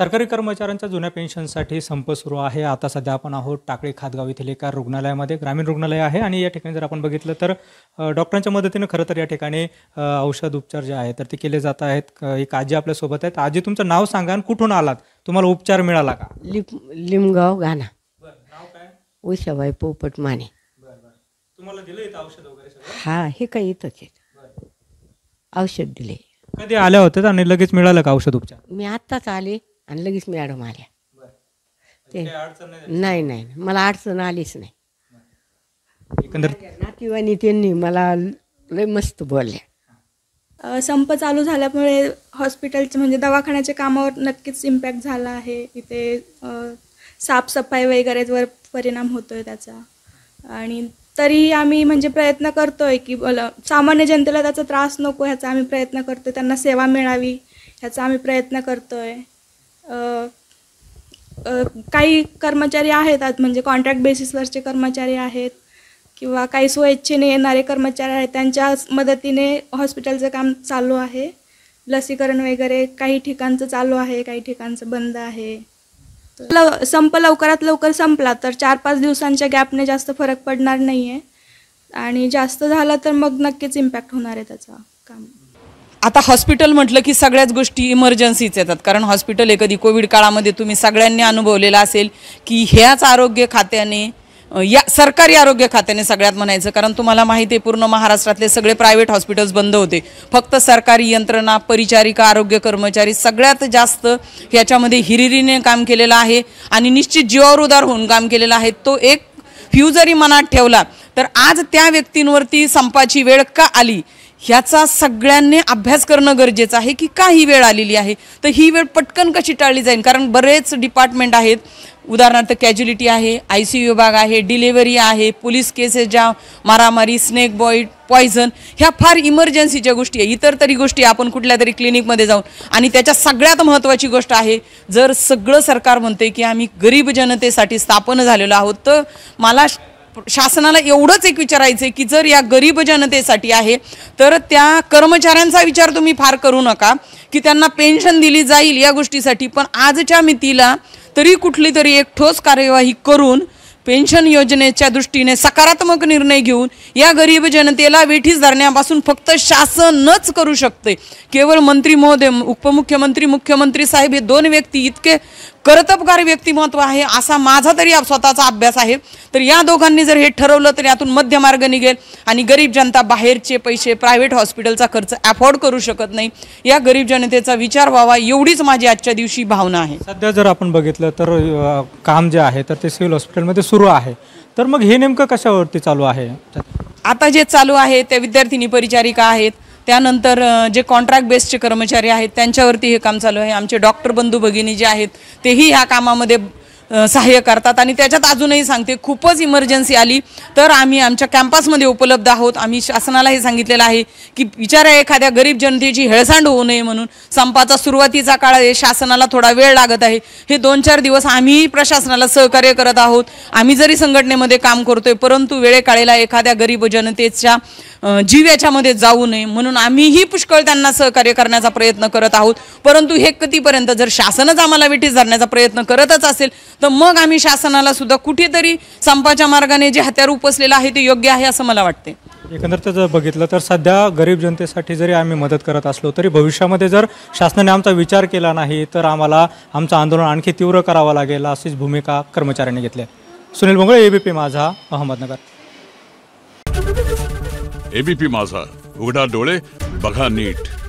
सरकारी कर्मचाऱ्यांच्या जुन्या पेन्शनसाठी संप सुरू आहे आता सध्या आपण आहोत टाकळी खातगाव येथील एका रुग्णालयामध्ये ग्रामीण रुग्णालय आहे आणि या ठिकाणी जर आपण बघितलं तर डॉक्टरांच्या मदतीनं खरं तर या ठिकाणी औषध उपचार जे आहे तर ते केले जात आहेत एक आजी आपल्यासोबत आहेत आजी तुमचं नाव सांगा आणि कुठून आलात तुम्हाला उपचार मिळाला का लिम लिमगाव गाणा उषाबाई पोपट माने तुम्हाला दिलं इथं औषध वगैरे हा हे काही येतच औषध दिले कधी आल्या होत्या आणि लगेच मिळालं का औषध उपचार मी आत्ताच आले आणि लगेच मॅडम आल्या म्हणजे ते नाही नाही मला अडचण आलीच नाही त्यांनी मला लय मस्त बोलल्या संप चालू झाल्यामुळे हॉस्पिटलचे म्हणजे दवाखान्याच्या कामावर नक्कीच इम्पॅक्ट झाला आहे इथे साफसफाई वगैरेवर परिणाम होतोय त्याचा आणि तरी आम्ही म्हणजे प्रयत्न करतोय की सामान्य जनतेला त्याचा त्रास नको ह्याचा आम्ही प्रयत्न करतोय त्यांना सेवा मिळावी ह्याचा आम्ही प्रयत्न करतोय काही कर्मचारी आहेत म्हणजे कॉन्ट्रॅक्ट बेसिसवरचे कर्मचारी आहेत किंवा काही स्वेच्छेने येणारे कर्मचारी आहेत त्यांच्या मदतीने हॉस्पिटलचं काम चालू आहे लसीकरण वगैरे काही ठिकाणचं चालू आहे काही ठिकाणचं बंद आहे लव संप लवकरात लवकर संपला तर चार पाच दिवसांच्या गॅपने जास्त फरक पडणार नाही आहे आणि जास्त झाला तर मग नक्कीच इम्पॅक्ट होणार आहे त्याचा काम आता हॉस्पिटल म्हटलं की सगळ्याच गोष्टी इमर्जन्सीच येतात कारण हॉस्पिटल हे कधी कोविड काळामध्ये तुम्ही सगळ्यांनी अनुभवलेलं असेल की ह्याच आरोग्य खात्याने या सरकारी आरोग्य खात्याने सगळ्यात म्हणायचं कारण तुम्हाला माहिती आहे पूर्ण महाराष्ट्रातले सगळे प्रायव्हेट हॉस्पिटल्स बंद होते फक्त सरकारी यंत्रणा परिचारिका आरोग्य कर्मचारी सगळ्यात जास्त ह्याच्यामध्ये हिरिरीने काम केलेलं आहे आणि निश्चित जीवावर उदार होऊन काम केलेलं आहे तो एक फ्यू जरी मनात ठेवला तर आज त्या व्यक्तींवरती संपाची वेळ का आली ह्याचा सगळ्यांनी अभ्यास करणं गरजेचं आहे की का ही वेळ आलेली आहे तर ही वेळ पटकन कशी टाळली जाईल कारण बरेच डिपार्टमेंट आहेत उदाहरणार्थ कॅज्युलिटी आहे आय सी विभाग आहे डिलेवरी आहे पोलीस केसेस ज्या मारामारी स्नेक बॉईट पॉयझन ह्या फार इमर्जन्सीच्या गोष्टी आहे इतर तरी गोष्टी आपण कुठल्या तरी क्लिनिकमध्ये जाऊन आणि त्याच्या सगळ्यात महत्त्वाची गोष्ट आहे जर सगळं सरकार म्हणते की आम्ही गरीब जनतेसाठी स्थापन झालेलो आहोत तर मला शासनाला एवढंच एक विचारायचं आहे की जर या गरीब जनतेसाठी आहे तर त्या कर्मचाऱ्यांचा विचार तुम्ही फार करू नका की त्यांना पेन्शन दिली जाईल या गोष्टीसाठी पण आजच्या मितीला तरी कुठली तरी एक ठोस कार्यवाही करून पेन्शन योजनेच्या दृष्टीने सकारात्मक निर्णय घेऊन या गरीब जनतेला वेठीस धरण्यापासून फक्त शासनच करू शकते केवळ मंत्री महोदय उपमुख्यमंत्री मुख्यमंत्री साहेब हे दोन व्यक्ती इतके करतबगार व्यक्तिमत्व आहे असा माझा तरी स्वतःचा अभ्यास आहे तर या दोघांनी जर हे ठरवलं तर यातून मध्यमार्ग निघेल आणि गरीब जनता बाहेरचे पैसे प्रायव्हेट हॉस्पिटलचा खर्च अफोर्ड करू शकत नाही या गरीब जनतेचा विचार व्हावा एवढीच माझी आजच्या दिवशी भावना आहे सध्या जर आपण बघितलं तर काम जे आहे तर ते सिव्हिल हॉस्पिटलमध्ये सुरू आहे तर मग हे नेमकं कशावरती चालू आहे आता जे चालू आहे त्या विद्यार्थिनी परिचारिका आहेत त्यानंतर जे कॉन्ट्रॅक्ट बेसचे कर्मचारी आहेत त्यांच्यावरती हे काम चालू आहे आमचे डॉक्टर बंधू भगिनी जे आहेत तेही ह्या कामामध्ये सहाय्य करतात आणि त्याच्यात अजूनही सांगते खूपच इमर्जन्सी आली तर आम्ही आमच्या कॅम्पसमध्ये उपलब्ध आहोत आम्ही शासनाला हे सांगितलेलं आहे की विचारा एखाद्या गरीब जनतेची हेळसांड होऊ नये म्हणून संपाचा सुरुवातीचा काळ आहे शासनाला थोडा वेळ लागत आहे हे दोन चार दिवस आम्हीही प्रशासनाला सहकार्य करत आहोत आम्ही जरी संघटनेमध्ये काम करतोय परंतु वेळेकाळेला एखाद्या गरीब जनतेच्या जीव याच्यामध्ये जाऊ नये म्हणून आम्हीही पुष्कळ त्यांना सहकार्य करण्याचा प्रयत्न करत आहोत परंतु हे कधीपर्यंत जर शासनच आम्हाला विठीस धरण्याचा प्रयत्न करतच असेल तर मग आम्ही शासनाला सुद्धा कुठेतरी संपाच्या मार्गाने जे हत्यार उपसलेलं आहे ते योग्य आहे असं मला वाटते एकंदर जर बघितलं तर सध्या गरीब जनतेसाठी जरी आम्ही मदत करत असलो तरी भविष्यामध्ये जर शासनाने आमचा विचार केला नाही तर आम्हाला आमचं आंदोलन आणखी तीव्र करावं लागेल अशीच भूमिका कर्मचाऱ्यांनी घेतली सुनील मंगळे एबीपी माझा अहमदनगर एबीपी माझा उघडा डोळे बघा नीट